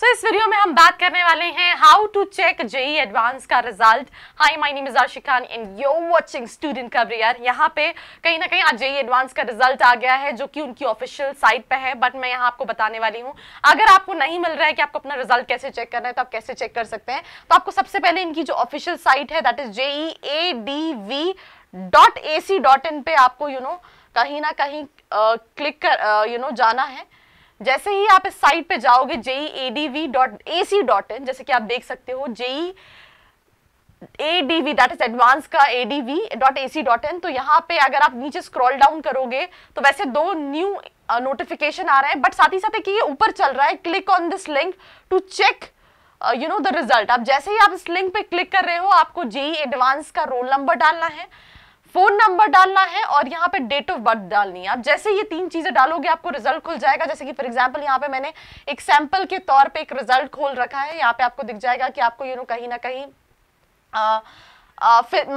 सो so, इस video में हम बात करने वाले हैं how to check JEE advanced का result hi my name is Ashiq Khan in you're watching student career यहाँ पे कहीं ना कहीं आज जेई एडवांस e का रिजल्ट आ गया है जो कि उनकी ऑफिशियल साइट पे है बट मैं यहाँ आपको बताने वाली हूँ अगर आपको नहीं मिल रहा है कि आपको अपना रिजल्ट कैसे चेक करना है तो आप कैसे चेक कर सकते हैं तो आपको सबसे पहले इनकी जो ऑफिशियल साइट है that is JEE A D V dot A C dot in पे आपको यू you नो know, कहीं ना कहीं क्लिक कर यू नो जाना है जैसे ही आप इस साइट पे जाओगे JEE A D V dot A C dot in जैसे कि आप देख सकते हो JEE A D V that is advanced का A D V dot A C dot in तो यहाँ पे अगर आप नीचे स्क्रॉल डाउन करोगे तो वैसे दो न्यू नोटिफिकेशन uh, आ रहे हैं बट साथ ही साथ ये ऊपर चल रहा है click on this link to check you know the result आप जैसे ही आप इस लिंक पे क्लिक कर रहे हो आपको जेई एडवांस का रोल नंबर डालना है फोन नंबर डालना है और यहाँ पे डेट ऑफ बर्थ डालनी है आप जैसे ये तीन चीज़ें डालोगे आपको रिजल्ट खुल जाएगा जैसे कि फॉर एग्जांपल यहाँ पे मैंने एक सैंपल के तौर पे एक रिजल्ट खोल रखा है यहाँ पे आपको दिख जाएगा कि आपको यू नो कहीं ना कहीं आ,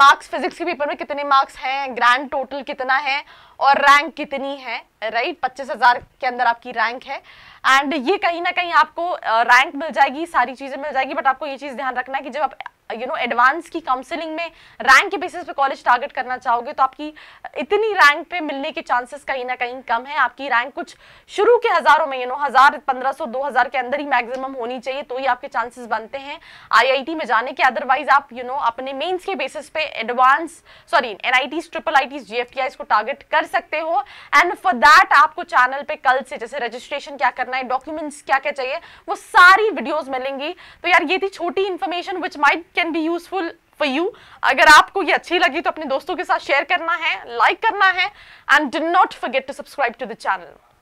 मार्क्स फिजिक्स के पेपर में कितने मार्क्स हैं ग्रैंड टोटल कितना है और रैंक कितनी है राइट पच्चीस हज़ार के अंदर आपकी रैंक है एंड ये कहीं ना कहीं आपको रैंक मिल जाएगी सारी चीज़ें मिल जाएगी बट आपको ये चीज़ ध्यान रखना है कि जब आप यू नो एडवांस की काउंसिलिंग में रैंक के बेसिस पे कॉलेज टारगेट करना चाहोगे तो आपकी इतनी रैंक पे मिलने के चांसेस कहीं ना कहीं कम है आपकी रैंक कुछ शुरू के हज़ारों में यू नो हज़ार पंद्रह सौ दो हज़ार के अंदर ही मैक्सिमम होनी चाहिए तो ही आपके चांसेस बनते हैं आई में जाने के अदरवाइज आप यू you नो know, अपने मेन्स के बेसिस पे advanced sorry N I Ts triple I Ts GFTIs को टारगेट कर सकते हो एंड फॉर दैट आपको चैनल पे कल से जैसे रजिस्ट्रेशन क्या करना है डॉक्यूमेंट्स क्या क्या चाहिए वो सारी वीडियोज मिलेंगी तो यार ये थी छोटी information which might can be useful for you अगर आपको ये अच्छी लगी तो अपने दोस्तों के साथ शेयर करना है लाइक like करना है and do not forget to subscribe to the channel